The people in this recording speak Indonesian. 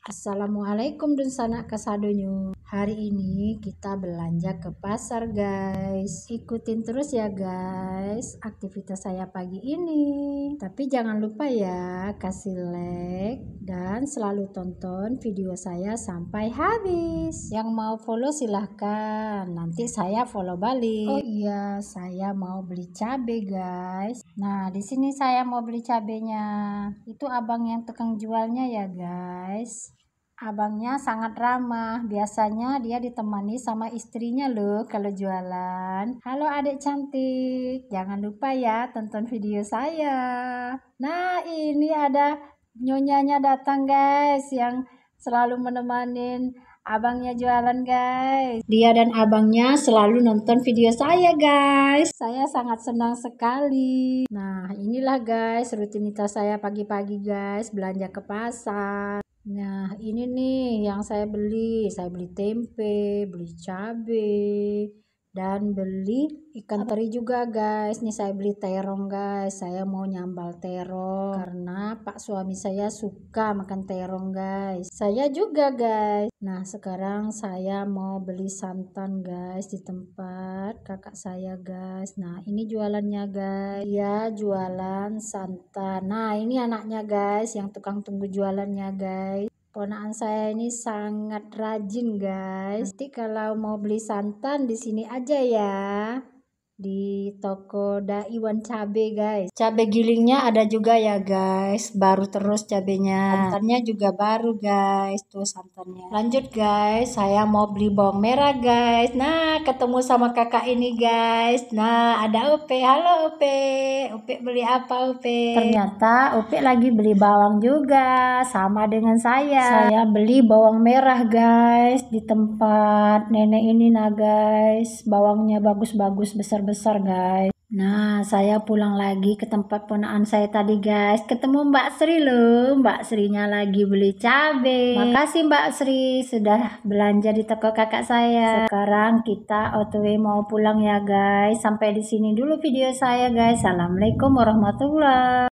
Assalamualaikum dan sanak kasadonyo. Hari ini kita belanja ke pasar guys. Ikutin terus ya guys aktivitas saya pagi ini. Tapi jangan lupa ya kasih like dan selalu tonton video saya sampai habis. Yang mau follow silahkan. Nanti saya follow balik. Oh iya saya mau beli cabe guys. Nah di sini saya mau beli cabenya. Itu abang yang tukang jualnya ya guys. Abangnya sangat ramah. Biasanya dia ditemani sama istrinya loh kalau jualan. Halo adik cantik, jangan lupa ya tonton video saya. Nah ini ada nyonyanya datang guys yang selalu menemani abangnya jualan guys. Dia dan abangnya selalu nonton video saya guys. Saya sangat senang sekali. Nah inilah guys rutinitas saya pagi-pagi guys belanja ke pasar. Nah, ini nih yang saya beli. Saya beli tempe, beli cabai, dan beli ikan teri juga guys Ini saya beli terong guys saya mau nyambal terong karena pak suami saya suka makan terong guys saya juga guys nah sekarang saya mau beli santan guys di tempat kakak saya guys nah ini jualannya guys ya jualan santan nah ini anaknya guys yang tukang tunggu jualannya guys Ponaan saya ini sangat rajin, guys. Jadi kalau mau beli santan di sini aja ya di toko Daiwan cabe guys. Cabe gilingnya ada juga ya guys, baru terus cabenya. Iya. Santannya juga baru guys, tuh santannya. Lanjut guys, saya mau beli bawang merah guys. Nah, ketemu sama kakak ini guys. Nah, ada Upe. Halo Upe. Upe beli apa Upe? Ternyata Upe lagi beli bawang juga, sama dengan saya. Saya beli bawang merah guys di tempat nenek ini nah guys. Bawangnya bagus-bagus besar-besar besar guys. Nah, saya pulang lagi ke tempat ponaan saya tadi guys. Ketemu Mbak Sri loh. Mbak Srinya lagi beli cabai. Makasih Mbak Sri sudah belanja di toko kakak saya. Sekarang kita OTW mau pulang ya guys. Sampai di sini dulu video saya guys. Assalamualaikum warahmatullahi